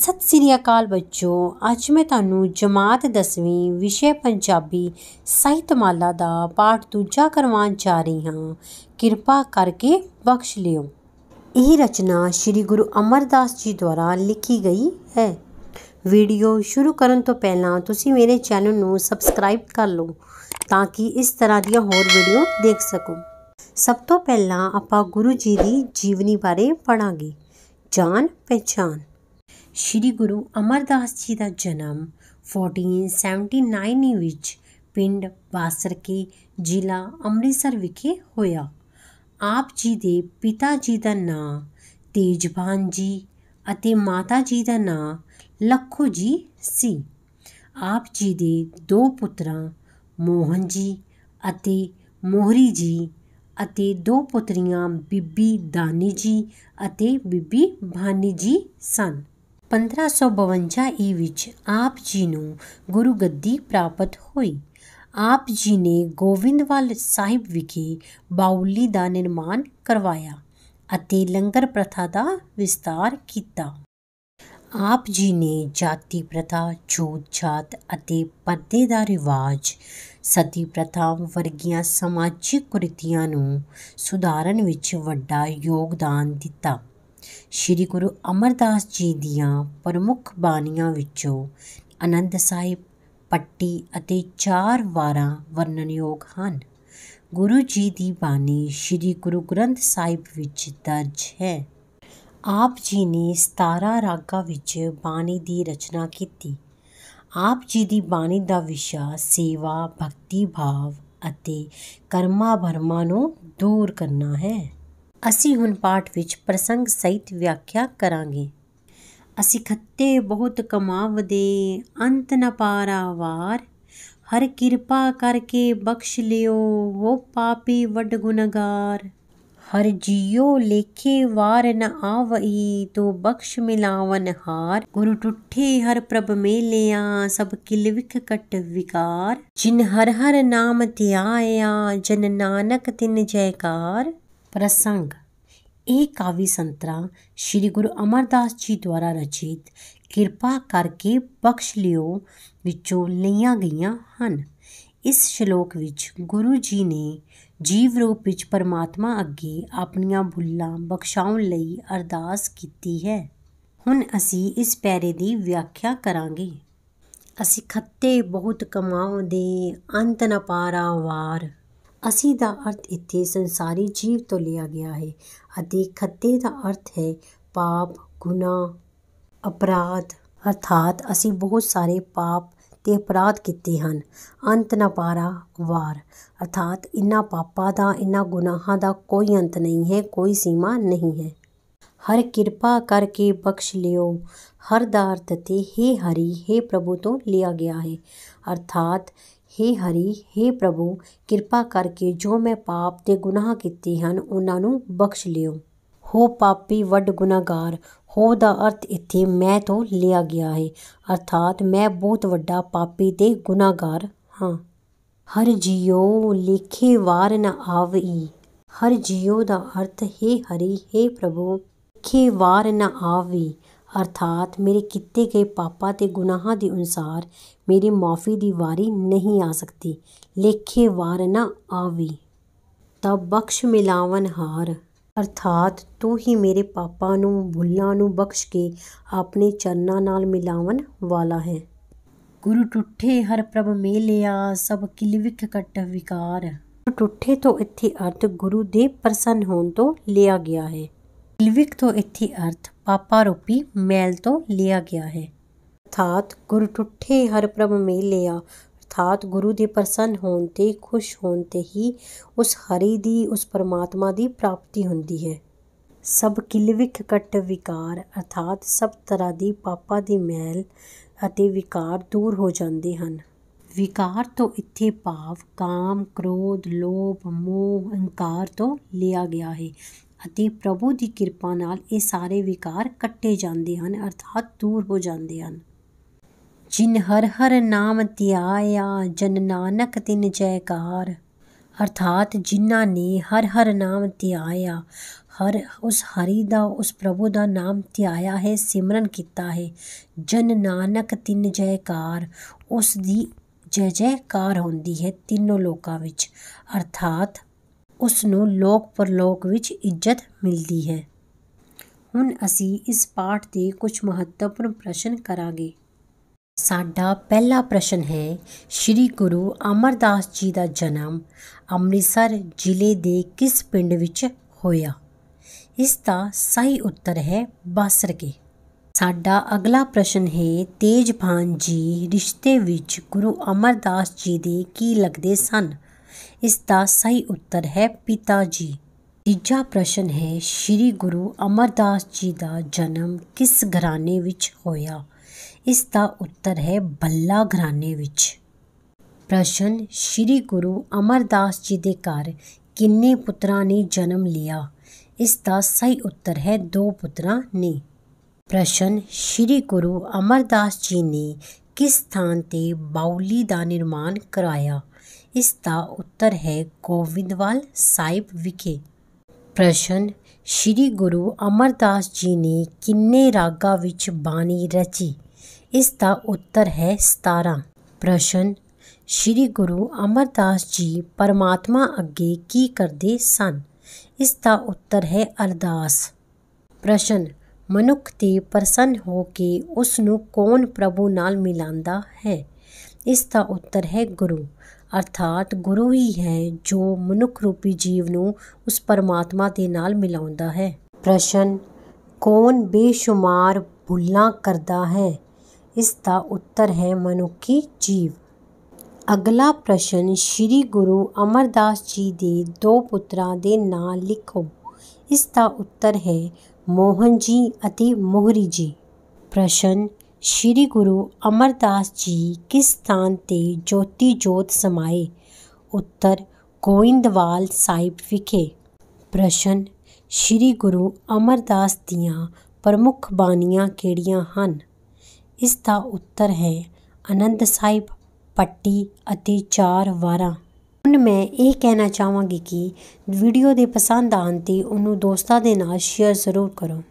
ਸਤਿ ਸ੍ਰੀ ਅਕਾਲ ਬੱਚੋ ਅੱਜ ਮੈਂ ਤੁਹਾਨੂੰ ਜਮਾਤ 10ਵੀਂ ਵਿਸ਼ੇ ਪੰਜਾਬੀ ਸਾਹਿਤ ਮਾਲਾ ਦਾ ਪਾਠ ਦੂਜਾ ਕਰਵਾਉਣ ਜਾ ਰਹੀ ਹਾਂ ਕਿਰਪਾ ਕਰਕੇ ਬਖਸ਼ ਲਿਓ ਇਹ ਰਚਨਾ ਸ੍ਰੀ ਗੁਰੂ ਅਮਰਦਾਸ ਜੀ ਦੁਆਰਾ ਲਿਖੀ ਗਈ ਹੈ ਵੀਡੀਓ ਸ਼ੁਰੂ ਕਰਨ ਤੋਂ ਪਹਿਲਾਂ ਤੁਸੀਂ ਮੇਰੇ ਚੈਨਲ ਨੂੰ ਸਬਸਕ੍ਰਾਈਬ ਕਰ ਲਓ ਤਾਂ ਕਿ ਇਸ ਤਰ੍ਹਾਂ ਦੀਆਂ ਹੋਰ ਵੀਡੀਓ ਦੇਖ ਸਕੋ ਸਭ ਤੋਂ ਪਹਿਲਾਂ ਆਪਾਂ ਗੁਰੂ ਜੀ ਦੀ ਜੀਵਨੀ ਬਾਰੇ ਪੜਾਂਗੇ ਜਾਨ ਪਹਿਚਾਨ ਸ੍ਰੀ ਗੁਰੂ ਅਮਰਦਾਸ ਜੀ ਦਾ ਜਨਮ 1479 ਵਿੱਚ ਪਿੰਡ ਬਾਸਰਕੀ ਜ਼ਿਲ੍ਹਾ ਅੰਮ੍ਰਿਤਸਰ ਵਿਖੇ ਹੋਇਆ ਆਪ ਜੀ ਦੇ ਪਿਤਾ ਜੀ ਦਾ ਨਾਮ ਤੇਜਬਾਨ ਜੀ ਅਤੇ ਮਾਤਾ ਜੀ ਦਾ ਨਾਮ ਲੱਖੋ ਜੀ ਸੀ ਆਪ ਜੀ ਦੇ ਦੋ ਪੁੱਤਰਾਂ ਮੋਹਨ ਜੀ ਅਤੇ ਮੋਹਰੀ ਜੀ ਅਤੇ ਦੋ ਪੁੱਤਰੀਆਂ ਬੀਬੀ ਦਾਨੀ ਜੀ ਅਤੇ ਬੀਬੀ ਭਾਨੀ ਜੀ ਸਨ 1552 ਈ ਵਿੱਚ ਆਪ ਜੀ ਨੂੰ ਗੁਰੂ ਗੱਦੀ ਪ੍ਰਾਪਤ ਹੋਈ ਆਪ ਜੀ ਨੇ ਗੋਵਿੰਦਵਾਲ ਸਾਹਿਬ ਵਿਖੇ ਬਾਉਲੀ ਦਾ ਨਿਰਮਾਣ ਕਰਵਾਇਆ ਅਤੇ ਲੰਗਰ ਪ੍ਰਥਾ ਦਾ ਵਿਸਤਾਰ ਕੀਤਾ ਆਪ ਜੀ ਨੇ ਜਾਤੀ ਪ੍ਰਥਾ ਛੂਤ ਛਾਤ ਅਤੇ ਪਰਦੇ ਦਾ ਰਿਵਾਜ ਸਤੀ ਪ੍ਰਥਾ ਵਰਗੀਆਂ ਸਮਾਜਿਕ ਕੁਰੀਤੀਆਂ ਨੂੰ ਸੁਧਾਰਨ ਵਿੱਚ ਵੱਡਾ ਯੋਗਦਾਨ ਦਿੱਤਾ ਸ੍ਰੀ ਗੁਰੂ ਅਮਰਦਾਸ ਜੀ ਦੀਆਂ ਪ੍ਰਮੁੱਖ ਬਾਣੀਆਂ ਵਿੱਚੋਂ ਆਨੰਦ ਸਾਹਿਬ ਪੱਟੀ ਅਤੇ ਚਾਰ ਵਾਰਾਂ ਵਰਣਨਯੋਗ ਹਨ ਗੁਰੂ ਜੀ ਦੀ ਬਾਣੀ ਸ੍ਰੀ ਗੁਰੂ ਗ੍ਰੰਥ ਸਾਹਿਬ ਵਿੱਚ ਦਰਜ ਹੈ ਆਪ ਜੀ ਨੇ 17 ਰਾਗਾਂ ਵਿੱਚ ਬਾਣੀ ਦੀ ਰਚਨਾ ਕੀਤੀ ਆਪ ਜੀ ਦੀ ਬਾਣੀ ਦਾ ਵਿਸ਼ਾ ਸੇਵਾ ਭਗਤੀ ਭਾਵ ਅਤੇ ਕਰਮਾ ਭਰਮਾ ਨੂੰ ਦੂਰ ਕਰਨਾ ਹੈ ਅਸੀਂ ਹੁਣ ਪਾਠ ਵਿੱਚ ਪ੍ਰਸੰਗ ਸਹਿਤ ਵਿਆਖਿਆ ਕਰਾਂਗੇ ਅਸੀਂ ਖੱਤੇ ਬਹੁਤ ਕਮਾਵਦੇ ਅੰਤ ਨ ਪਾਰਾ ਵਾਰ ਹਰ ਕਿਰਪਾ ਕਰਕੇ ਬਖਸ਼ ਲਿਓ ਹੋ ਪਾਪੀ ਵੱਡ ਗੁਨਾਗਾਰ ਹਰ ਜੀਉ ਲੇਖੇ ਵਾਰ ਨ ਆਵਈ ਤੋ ਬਖਸ਼ ਮਿਲਾਵਨ ਹਾਰ ਗੁਰੂ ਟੁੱਠੇ ਹਰ ਪ੍ਰਭ ਮੇਲਿਆ ਸਭ ਕਿਲ ਵਿਖ ਕਟ ਵਿਕਾਰ ਜਿਨ ਹਰ ਹਰ ਨਾਮ ਧਿਆਇਆ ਜਨ ਨਾਨਕ ਤਿਨ ਜੈਕਾਰ ਪ੍ਰਸੰਗ ਇਹ ਕਾਵਿ ਸੰਤਰਾ ਸ੍ਰੀ ਗੁਰੂ ਅਮਰਦਾਸ ਜੀ ਦੁਆਰਾ ਰਚਿਤ ਕਿਰਪਾ ਕਰਕੇ ਬਖਸ਼ ਲਿਓ ਵਿੱਚੋਂ ਲਈਆਂ ਗਈਆਂ ਹਨ ਇਸ ਸ਼ਲੋਕ ਵਿੱਚ ਗੁਰੂ ਜੀ ਨੇ ਜੀਵ ਰੂਪ ਵਿੱਚ ਪਰਮਾਤਮਾ ਅੱਗੇ ਆਪਣੀਆਂ ਭੁੱਲਾਂ ਬਖਸ਼ਾਉਣ ਲਈ ਅਰਦਾਸ ਕੀਤੀ ਹੈ ਹੁਣ ਅਸੀਂ ਇਸ ਪੈਰੇ ਦੀ ਵਿਆਖਿਆ ਕਰਾਂਗੇ ਅਸੀਂ ਖੱਤੇ ਬਹੁਤ ਕਮਾਉਂਦੇ ਅੰਤ ਨਾ ਪਾਰਾ ਵਾਰ ਅਸੀਂ ਦਾ ਅਰਥ ਇੱਥੇ ਸੰਸਾਰੀ ਜੀਵ ਤੋਂ ਲਿਆ ਗਿਆ ਹੈ ਅਤੇ ਖੱਤੇ ਦਾ ਅਰਥ ਹੈ ਪਾਪ ਗੁਨਾਹ ਅਪਰਾਧ ਅਰਥਾਤ ਅਸੀਂ ਬਹੁਤ ਸਾਰੇ ਪਾਪ ਤੇ ਅਪਰਾਧ ਕੀਤੇ ਹਨ ਅੰਤ ਨਾ ਪਾਰਾ ਵਾਰ ਅਰਥਾਤ ਇਨ੍ਹਾਂ ਪਾਪਾਂ ਦਾ ਇਨ੍ਹਾਂ ਗੁਨਾਹਾਂ ਦਾ ਕੋਈ ਅੰਤ ਨਹੀਂ ਹੈ ਕੋਈ ਸੀਮਾ ਨਹੀਂ ਹੈ ਹਰ ਕਿਰਪਾ ਕਰਕੇ ਬਖਸ਼ ਲਿਓ ਹਰ ਦਾ ਅਰਥ ਤੇ ਹੀ ਹਰੀ ਹੈ ਪ੍ਰਭੂ ਤੋਂ ਲਿਆ ਗਿਆ ਹੈ ਅਰਥਾਤ ਹੇ ਹਰੀ ਹੇ ਪ੍ਰਭੂ ਕਿਰਪਾ ਕਰਕੇ ਜੋ ਮੈਂ ਪਾਪ ਤੇ ਗੁਨਾਹ ਕੀਤੇ ਹਨ ਉਹਨਾਂ ਨੂੰ ਬਖਸ਼ ਲਿਓ ਹੋ ਪਾਪੀ ਵੱਡ ਗੁਨਾਹਗਾਰ ਹੋ ਦਾ ਅਰਥ ਇੱਥੇ ਮੈਂ ਤੋਂ ਲਿਆ ਗਿਆ ਹੈ ਅਰਥਾਤ ਮੈਂ ਬਹੁਤ ਵੱਡਾ ਪਾਪੀ ਤੇ ਗੁਨਾਹਗਾਰ ਹਾਂ ਹਰ ਜਿਉ ਲੇਖੇ ਵਾਰ ਨ ਆਵਈ ਹਰ ਜਿਉ ਦਾ ਅਰਥ ਹੈ ਹਰੀ ਹੈ ਪ੍ਰਭੂ ਲੇਖੇ ਵਾਰ ਨ ਆਵੀ ਅਰਥਾਤ ਮੇਰੇ ਕੀਤੇ ਗਏ ਪਾਪਾਂ ਤੇ ਗੁਨਾਹਾਂ ਦੇ ਅਨੁਸਾਰ ਮੇਰੀ ਮਾਫੀ ਦੀ ਵਾਰੀ ਨਹੀਂ ਆ ਸਕਦੀ। ਲੇਖੇ ਵਾਰ ਨਾ ਆਵੀ ਤਬ ਬਖ਼ਸ਼ ਮਿਲਾਵਨ ਹਾਰ। ਅਰਥਾਤ ਤੂੰ ਹੀ ਮੇਰੇ ਪਾਪਾਂ ਨੂੰ, ਭੁੱਲਾਂ ਨੂੰ ਬਖ਼ਸ਼ ਕੇ ਆਪਣੇ ਚਰਨਾਂ ਨਾਲ ਮਿਲਾਵਨ ਵਾਲਾ ਹੈ। ਗੁਰੂ ਟੁੱਟੇ ਹਰ ਪ੍ਰਭ ਮੇਲਿਆ ਸਭ ਕਿਲਵਿਕ ਕਟ ਵਿਕਾਰ। ਟੁੱਠੇ ਟੁੱਟੇ ਤੋਂ ਇੱਥੇ ਅਰਥ ਗੁਰੂ ਦੇ ਪ੍ਰਸੰਨ ਹੋਣ ਤੋਂ ਲਿਆ ਗਿਆ ਹੈ। ਸਿਲਵਿਕ ਤੋਂ ਇੱਥੇ ਅਰਥ ਪਾਪਾ ਰੂਪੀ ਮੈਲ ਤੋਂ ਲਿਆ ਗਿਆ ਹੈ ਅਰਥਾਤ ਗੁਰੂ ਟੁੱਠੇ ਹਰ ਪ੍ਰਭ ਮੇ ਲਿਆ ਅਰਥਾਤ ਗੁਰੂ ਦੇ ਪ੍ਰਸੰਨ ਹੋਣ ਤੇ ਖੁਸ਼ ਹੋਣ ਤੇ ਹੀ ਉਸ ਹਰੀ ਦੀ ਉਸ ਪਰਮਾਤਮਾ ਦੀ ਪ੍ਰਾਪਤੀ ਹੁੰਦੀ ਹੈ ਸਭ ਕਿਲਵਿਕ ਕਟ ਵਿਕਾਰ ਅਰਥਾਤ ਸਭ ਤਰ੍ਹਾਂ ਦੀ ਪਾਪਾ ਦੀ ਮੈਲ ਅਤੇ ਵਿਕਾਰ ਦੂਰ ਹੋ ਜਾਂਦੇ ਹਨ ਵਿਕਾਰ ਤੋਂ ਇੱਥੇ ਭਾਵ ਕਾਮ, ਕ੍ਰੋਧ, ਲੋਭ, ਮੋਹ, ਹੰਕਾਰ ਤੋਂ ਲਿਆ ਗਿਆ ਹੈ ਅਤੇ ਪ੍ਰਭੂ ਦੀ ਕਿਰਪਾ ਨਾਲ ਇਹ ਸਾਰੇ ਵਿਕਾਰ ਕੱਟੇ ਜਾਂਦੇ ਹਨ ਅਰਥਾਤ ਦੂਰ ਹੋ ਜਾਂਦੇ ਹਨ ਜਿਨ ਹਰ ਹਰ ਨਾਮ ਧਿਆਇਆ ਜਨ ਨਾਨਕ ਤਿਨ ਜੈਕਾਰ ਅਰਥਾਤ ਜਿਨ੍ਹਾਂ ਨੇ ਹਰ ਹਰ ਨਾਮ ਧਿਆਇਆ ਹਰ ਉਸ ਹਰੀ ਦਾ ਉਸ ਪ੍ਰਭੂ ਦਾ ਨਾਮ ਧਿਆਇਆ ਹੈ ਸਿਮਰਨ ਕੀਤਾ ਹੈ ਜਨ ਨਾਨਕ ਤਿਨ ਜੈਕਾਰ ਉਸ ਦੀ ਜੈ ਜੈਕਾਰ ਹੁੰਦੀ ਹੈ ਤਿੰਨੋਂ ਲੋਕਾਂ ਵਿੱਚ ਅਰਥਾਤ ਉਸ ਨੂੰ ਲੋਕ ਪਰਲੋਕ ਵਿੱਚ ਇੱਜ਼ਤ ਮਿਲਦੀ ਹੈ ਹੁਣ ਅਸੀਂ ਇਸ ਪਾਠ ਦੇ ਕੁਝ ਮਹੱਤਵਪੂਰਨ ਪ੍ਰਸ਼ਨ ਕਰਾਂਗੇ ਸਾਡਾ ਪਹਿਲਾ ਪ੍ਰਸ਼ਨ ਹੈ ਸ੍ਰੀ ਗੁਰੂ ਅਮਰਦਾਸ ਜੀ ਦਾ ਜਨਮ ਅੰਮ੍ਰਿਤਸਰ ਜ਼ਿਲ੍ਹੇ ਦੇ ਕਿਸ ਪਿੰਡ ਵਿੱਚ ਹੋਇਆ ਇਸ ਦਾ ਸਹੀ ਉੱਤਰ ਹੈ ਬਾਸਰਕੇ ਸਾਡਾ ਅਗਲਾ ਪ੍ਰਸ਼ਨ ਹੈ ਤੇਜਭਾਨ ਜੀ ਰਿਸ਼ਤੇ ਵਿੱਚ ਗੁਰੂ ਅਮਰਦਾਸ ਜੀ ਦੇ ਕੀ ਲੱਗਦੇ ਸਨ ਇਸ ਦਾ ਸਹੀ ਉੱਤਰ ਹੈ ਪਿਤਾ ਜੀ ਤੀਜਾ ਪ੍ਰਸ਼ਨ ਹੈ ਸ੍ਰੀ ਗੁਰੂ ਅਮਰਦਾਸ ਜੀ ਦਾ ਜਨਮ ਕਿਸ ਘਰਾਣੇ ਵਿੱਚ ਹੋਇਆ ਇਸ ਦਾ ਉੱਤਰ ਹੈ ਬੱਲਾ ਘਰਾਣੇ ਵਿੱਚ ਪ੍ਰਸ਼ਨ ਸ੍ਰੀ ਗੁਰੂ ਅਮਰਦਾਸ ਜੀ ਦੇ ਘਰ ਕਿੰਨੇ ਪੁੱਤਰਾਂ ਨੇ ਜਨਮ ਲਿਆ ਇਸ ਦਾ ਸਹੀ ਉੱਤਰ ਹੈ ਦੋ ਪੁੱਤਰਾਂ ਨੇ ਪ੍ਰਸ਼ਨ ਸ੍ਰੀ ਗੁਰੂ ਅਮਰਦਾਸ ਜੀ ਨੇ ਕਿਸ ਥਾਂ ਤੇ ਬਾਉਲੀ ਦਾ ਨਿਰਮਾਣ ਕਰਾਇਆ ਇਸ ਦਾ ਉੱਤਰ ਹੈ ਗੋਵਿੰਦਵਾਲ ਸਾਹਿਬ ਵਿਖੇ ਪ੍ਰਸ਼ਨ ਸ੍ਰੀ ਗੁਰੂ ਅਮਰਦਾਸ ਜੀ ਨੇ ਕਿੰਨੇ ਰਾਗਾਂ ਵਿੱਚ ਬਾਣੀ ਰਚੀ ਇਸ ਦਾ ਉੱਤਰ ਹੈ 17 ਪ੍ਰਸ਼ਨ ਸ੍ਰੀ ਗੁਰੂ ਅਮਰਦਾਸ ਜੀ ਪਰਮਾਤਮਾ ਅੱਗੇ ਕੀ ਕਰਦੇ ਸਨ ਇਸ ਦਾ ਉੱਤਰ ਹੈ ਅਰਦਾਸ ਪ੍ਰਸ਼ਨ ਮਨੁੱਖ ਤੇ ਪ੍ਰਸੰਨ ਹੋ ਕੇ ਉਸ ਨੂੰ ਕੌਣ ਪ੍ਰਭੂ ਨਾਲ ਮਿਲਾਂਦਾ ਹੈ ਇਸ ਦਾ ਉੱਤਰ ਹੈ ਗੁਰੂ ਅਰਥਾਤ ਗੁਰੂ ਹੀ ਹੈ ਜੋ ਮਨੁੱਖ ਰੂਪੀ ਜੀਵ ਨੂੰ ਉਸ ਪਰਮਾਤਮਾ ਦੇ ਨਾਲ ਮਿਲਾਉਂਦਾ ਹੈ ਪ੍ਰਸ਼ਨ ਕੌਣ ਬੇਸ਼ੁਮਾਰ ਭੁੱਲਾਂ ਕਰਦਾ ਹੈ ਇਸ ਦਾ ਉੱਤਰ ਹੈ ਮਨੁੱਖੀ ਜੀਵ ਅਗਲਾ ਪ੍ਰਸ਼ਨ ਸ੍ਰੀ ਗੁਰੂ ਅਮਰਦਾਸ ਜੀ ਦੇ ਦੋ ਪੁੱਤਰਾਂ ਦੇ ਨਾਂ ਲਿਖੋ ਇਸ ਦਾ ਉੱਤਰ ਹੈ ਮੋਹਨ ਜੀ ਅਤੇ ਮੋਹਰੀ ਜੀ ਪ੍ਰਸ਼ਨ ਸ੍ਰੀ ਗੁਰੂ ਅਮਰਦਾਸ ਜੀ ਕਿਸ ਥਾਂ ਤੇ ਜੋਤੀ ਜੋਤ ਸਮਾਏ ਉੱਤਰ ਗੋਇੰਦਵਾਲ ਸਾਹਿਬ ਵਿਖੇ ਪ੍ਰਸ਼ਨ ਸ੍ਰੀ ਗੁਰੂ ਅਮਰਦਾਸ ਦੀਆਂ ਪ੍ਰਮੁੱਖ ਬਾਣੀਆਂ ਕਿਹੜੀਆਂ ਹਨ ਇਸ ਦਾ ਉੱਤਰ ਹੈ ਅਨੰਦ ਸਾਹਿਬ ਪੱਟੀ ਅਤੇ ਚਾਰ ਵਾਰਾਂ ਹੁਣ ਮੈਂ ਇਹ ਕਹਿਣਾ ਚਾਹਾਂਗੀ ਕਿ ਵੀਡੀਓ ਦੇ ਪਸੰਦ ਆਉਣ 'ਤੇ ਉਹਨੂੰ ਦੋਸਤਾਂ ਦੇ ਨਾਲ ਸ਼ੇਅਰ ਜ਼ਰੂਰ ਕਰੋ